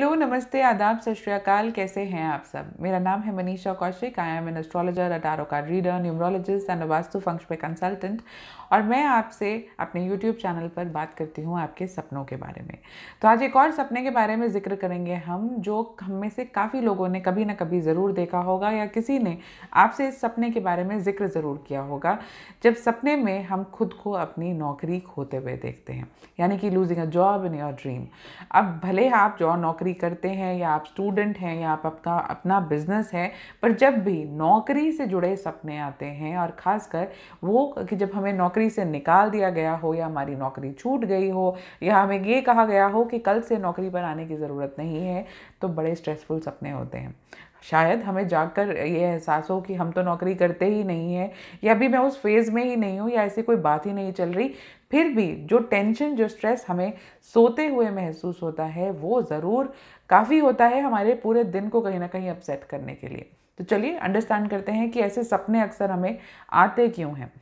hello नमस्ते आदाब सत श्रीकाल कैसे हैं आप सब मेरा नाम है Manisha Kaushik I am an astrologer a tarot का reader numerologist and vastu feng shui consultant और मैं आपसे अपने यूट्यूब चैनल पर बात करती हूँ आपके सपनों के बारे में तो आज एक और सपने के बारे में जिक्र करेंगे हम जो हम में से काफ़ी लोगों ने कभी ना कभी ज़रूर देखा होगा या किसी ने आपसे इस सपने के बारे में जिक्र ज़रूर किया होगा जब सपने में हम खुद को अपनी नौकरी खोते हुए देखते हैं यानी कि losing a job in your dream अब भले आप जो नौकरी नौकरी करते हैं या आप स्टूडेंट हैं या आप आपका अपना बिजनेस है पर जब भी नौकरी से जुड़े सपने आते हैं और ख़ासकर वो कि जब हमें नौकरी से निकाल दिया गया हो या हमारी नौकरी छूट गई हो या हमें ये कहा गया हो कि कल से नौकरी पर आने की ज़रूरत नहीं है तो बड़े स्ट्रेसफुल सपने होते हैं शायद हमें जाकर ये एहसास हो कि हम तो नौकरी करते ही नहीं हैं या अभी मैं उस फेज़ में ही नहीं हूँ या ऐसी कोई बात ही नहीं चल रही फिर भी जो टेंशन जो स्ट्रेस हमें सोते हुए महसूस होता है वो ज़रूर काफ़ी होता है हमारे पूरे दिन को कहीं ना कहीं अपसेट करने के लिए तो चलिए अंडरस्टैंड करते हैं कि ऐसे सपने अक्सर हमें आते क्यों हैं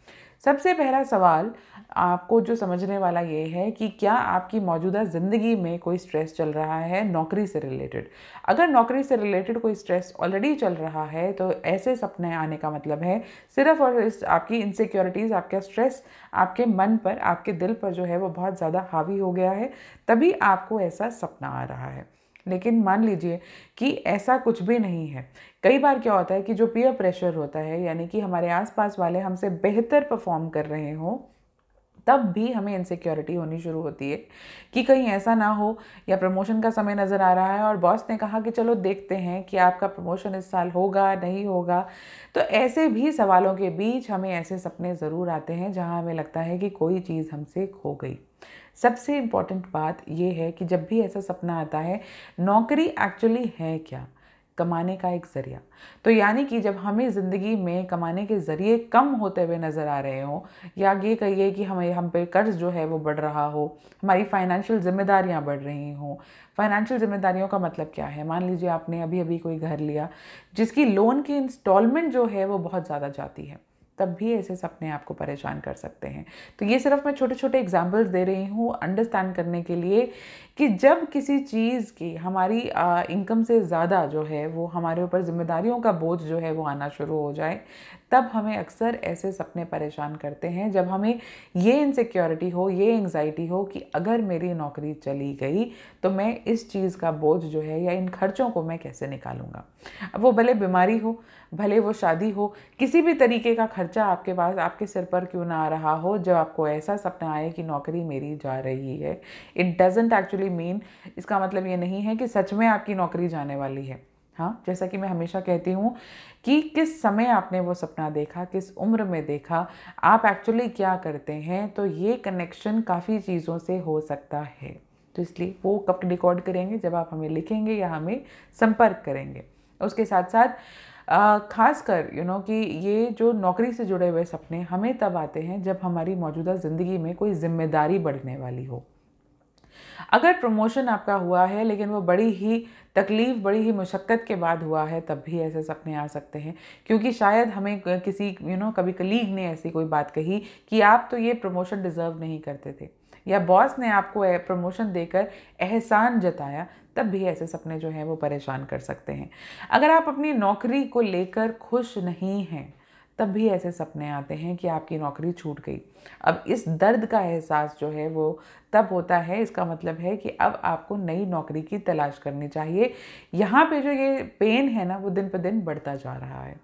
सबसे पहला सवाल आपको जो समझने वाला ये है कि क्या आपकी मौजूदा ज़िंदगी में कोई स्ट्रेस चल रहा है नौकरी से रिलेटेड अगर नौकरी से रिलेटेड कोई स्ट्रेस ऑलरेडी चल रहा है तो ऐसे सपने आने का मतलब है सिर्फ और आपकी इनसिक्योरिटीज़ आपका स्ट्रेस आपके मन पर आपके दिल पर जो है वो बहुत ज़्यादा हावी हो गया है तभी आपको ऐसा सपना आ रहा है लेकिन मान लीजिए कि ऐसा कुछ भी नहीं है कई बार क्या होता है कि जो पीयर प्रेशर होता है यानी कि हमारे आसपास वाले हमसे बेहतर परफॉर्म कर रहे हों तब भी हमें इनसिक्योरिटी होनी शुरू होती है कि कहीं ऐसा ना हो या प्रमोशन का समय नज़र आ रहा है और बॉस ने कहा कि चलो देखते हैं कि आपका प्रमोशन इस साल होगा नहीं होगा तो ऐसे भी सवालों के बीच हमें ऐसे सपने ज़रूर आते हैं जहां हमें लगता है कि कोई चीज़ हमसे खो गई सबसे इम्पॉर्टेंट बात यह है कि जब भी ऐसा सपना आता है नौकरी एक्चुअली है क्या कमाने का एक ज़रिया तो यानी कि जब हमें ज़िंदगी में कमाने के ज़रिए कम होते हुए नज़र आ रहे हों या ये कहिए कि हमें हम पे कर्ज जो है वो बढ़ रहा हो हमारी फाइनेंशियल ज़िम्मेदारियाँ बढ़ रही हों फाइनेंशियल जिम्मेदारियों का मतलब क्या है मान लीजिए आपने अभी अभी कोई घर लिया जिसकी लोन की इंस्टॉलमेंट जो है वो बहुत ज़्यादा जाती है तब भी ऐसे सपने आपको परेशान कर सकते हैं तो ये सिर्फ मैं छोटे छोटे एग्जाम्पल्स दे रही हूँ अंडरस्टैंड करने के लिए कि जब किसी चीज़ की हमारी इनकम से ज़्यादा जो है वो हमारे ऊपर जिम्मेदारियों का बोझ जो है वो आना शुरू हो जाए तब हमें अक्सर ऐसे सपने परेशान करते हैं जब हमें ये इनसिक्योरिटी हो ये एंगजाइटी हो कि अगर मेरी नौकरी चली गई तो मैं इस चीज़ का बोझ जो है या इन खर्चों को मैं कैसे निकालूंगा अब वो भले बीमारी हो भले वो शादी हो किसी भी तरीके का खर्च खर्चा आपके पास आपके सिर पर क्यों ना आ रहा हो जब आपको ऐसा सपना आए कि नौकरी मेरी जा रही है इट डजेंट एक्चुअली मीन इसका मतलब ये नहीं है कि सच में आपकी नौकरी जाने वाली है हाँ जैसा कि मैं हमेशा कहती हूँ कि किस समय आपने वो सपना देखा किस उम्र में देखा आप एक्चुअली क्या करते हैं तो ये कनेक्शन काफ़ी चीज़ों से हो सकता है तो इसलिए वो कब रिकॉर्ड करेंगे जब आप हमें लिखेंगे या हमें संपर्क करेंगे उसके साथ साथ ख़ासकर यू नो कि ये जो नौकरी से जुड़े हुए सपने हमें तब आते हैं जब हमारी मौजूदा ज़िंदगी में कोई जिम्मेदारी बढ़ने वाली हो अगर प्रमोशन आपका हुआ है लेकिन वो बड़ी ही तकलीफ़ बड़ी ही मुशक्कत के बाद हुआ है तब भी ऐसे सपने आ सकते हैं क्योंकि शायद हमें किसी यू you नो know, कभी कलीग ने ऐसी कोई बात कही कि आप तो ये प्रमोशन डिज़र्व नहीं करते थे या बॉस ने आपको प्रमोशन देकर एहसान जताया तब भी ऐसे सपने जो हैं वो परेशान कर सकते हैं अगर आप अपनी नौकरी को लेकर खुश नहीं हैं तब भी ऐसे सपने आते हैं कि आपकी नौकरी छूट गई अब इस दर्द का एहसास जो है वो तब होता है इसका मतलब है कि अब आपको नई नौकरी की तलाश करनी चाहिए यहाँ पे जो ये पेन है ना वो दिन पर दिन बढ़ता जा रहा है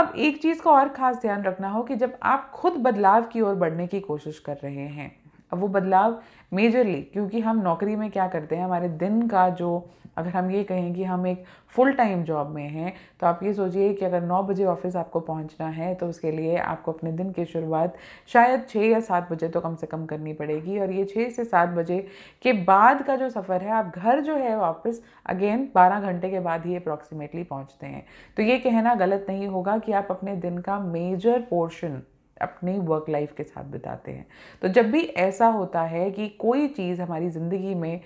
अब एक चीज़ का और ख़ास ध्यान रखना हो कि जब आप खुद बदलाव की ओर बढ़ने की कोशिश कर रहे हैं अब वो बदलाव मेजरली क्योंकि हम नौकरी में क्या करते हैं हमारे दिन का जो अगर हम ये कहें कि हम एक फुल टाइम जॉब में हैं तो आप ये सोचिए कि अगर नौ बजे ऑफिस आपको पहुंचना है तो उसके लिए आपको अपने दिन की शुरुआत शायद छः या सात बजे तो कम से कम करनी पड़ेगी और ये छः से सात बजे के बाद का जो सफ़र है आप घर जो है वापस अगेन बारह घंटे के बाद ही अप्रॉक्सीमेटली पहुँचते हैं तो ये कहना गलत नहीं होगा कि आप अपने दिन का मेजर पोर्शन अपनी वर्क लाइफ के साथ बिताते हैं तो जब भी ऐसा होता है कि कोई चीज़ हमारी ज़िंदगी में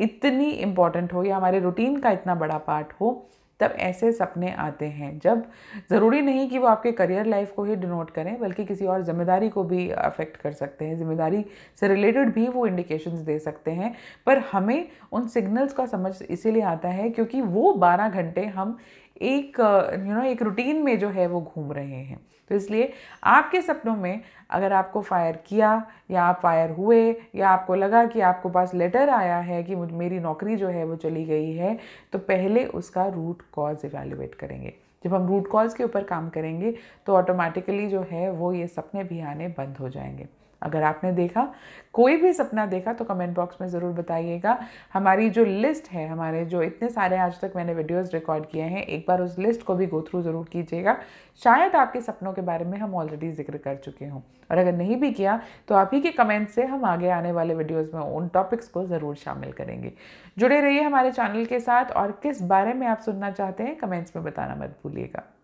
इतनी इम्पॉर्टेंट हो या हमारे रूटीन का इतना बड़ा पार्ट हो तब ऐसे सपने आते हैं जब ज़रूरी नहीं कि वो आपके करियर लाइफ को ही डिनोट करें बल्कि किसी और जिम्मेदारी को भी अफेक्ट कर सकते हैं जिम्मेदारी से रिलेटेड भी वो इंडिकेशंस दे सकते हैं पर हमें उन सिग्नल्स का समझ इसीलिए आता है क्योंकि वो बारह घंटे हम एक यू नो एक रूटीन में जो है वो घूम रहे हैं तो इसलिए आपके सपनों में अगर आपको फायर किया या आप फायर हुए या आपको लगा कि आपको पास लेटर आया है कि मेरी नौकरी जो है वो चली गई है तो पहले उसका रूट कॉज इवेलुएट करेंगे जब हम रूट कॉज के ऊपर काम करेंगे तो ऑटोमेटिकली जो है वो ये सपने भी आने बंद हो जाएंगे अगर आपने देखा कोई भी सपना देखा तो कमेंट बॉक्स में ज़रूर बताइएगा हमारी जो लिस्ट है हमारे जो इतने सारे आज तक मैंने वीडियोस रिकॉर्ड किए हैं एक बार उस लिस्ट को भी गो थ्रू ज़रूर कीजिएगा शायद आपके सपनों के बारे में हम ऑलरेडी जिक्र कर चुके हों और अगर नहीं भी किया तो आप ही के कमेंट से हम आगे आने वाले वीडियोज़ में उन टॉपिक्स को ज़रूर शामिल करेंगे जुड़े रहिए हमारे चैनल के साथ और किस बारे में आप सुनना चाहते हैं कमेंट्स में बताना मत भूलिएगा